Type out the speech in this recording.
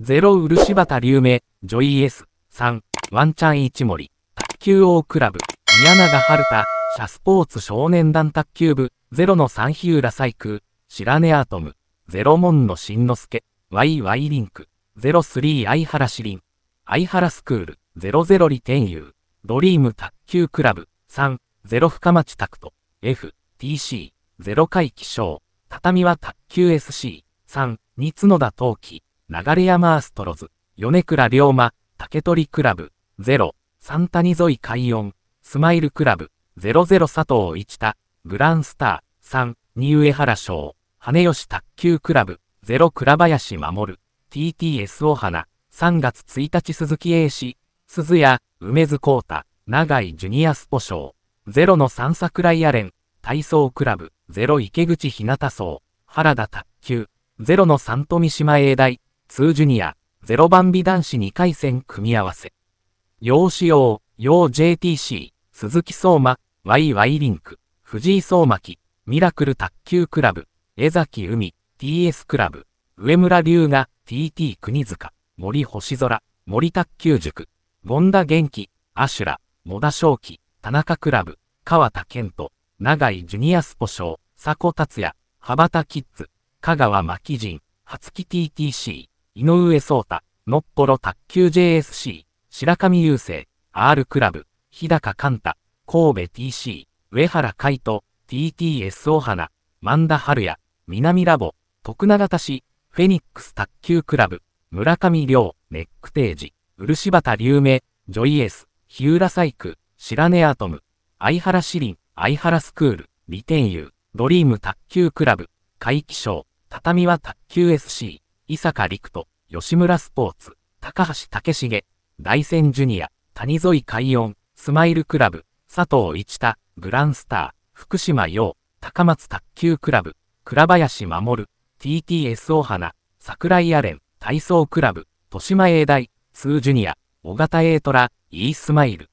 ゼロ漆畑龍名、ジョイエス、三、ワンチャン一森、卓球王クラブ、宮永春太、社スポーツ少年団卓球部、ゼロの三日浦イク、白根アトム、ゼ0門のしんのすけ、ワイリンク、ゼロスリ03相原詩林、相原スクール、ゼロゼロ里天遊、ドリーム卓球クラブ、三、ゼロ深町拓人、F、TC、ゼロ回起床、畳は卓球 SC、三、に角田陶器、流山アストロズ、米倉龍馬、竹取クラブ、ゼロ、サンタニゾイ海音、スマイルクラブ、ゼロゼロ佐藤一田、グランスター、3、新上原賞、羽吉卓球クラブ、ゼロ倉林守、TTS お花、3月1日鈴木英氏、鈴谷、梅津光太、長井ジュニアスポ賞、ゼロの三桜井アレン、体操クラブ、ゼロ池口日向草、原田卓球、ゼロの三富島英大、ージュニア、ゼロ番美男子2回戦組み合わせ。洋仕用、洋 JTC、鈴木相馬、YY リンク、藤井相馬ミラクル卓球クラブ、江崎海、TS クラブ、上村龍が、TT 国塚、森星空、森卓球塾、権田元気、アシュラ、野田正輝、田中クラブ、川田健人、長井ジュニアスポシ賞、佐古達也、羽たキッズ、香川真紀人、初期 TTC、井上聡太、のっぽろ卓球 JSC、白上雄星、R クラブ、日高寛太、神戸 TC、上原海斗、TTS 大花、万田春也、南ラボ、徳永田市、フェニックス卓球クラブ、村上亮、ネックテージ、漆畑龍明、ジョイエス、日浦細工、白根アトム、相原リ林、相原スクール、利天優、ドリーム卓球クラブ、怪奇賞、畳は卓球 SC、伊坂陸人、吉村スポーツ、高橋武重、大仙ジュニア、谷添海音、スマイルクラブ、佐藤一太、グランスター、福島洋、高松卓球クラブ、倉林守、TTS 大花、桜井アレン、体操クラブ、豊島英大、ツージュニア、小型エイトラ、イースマイル。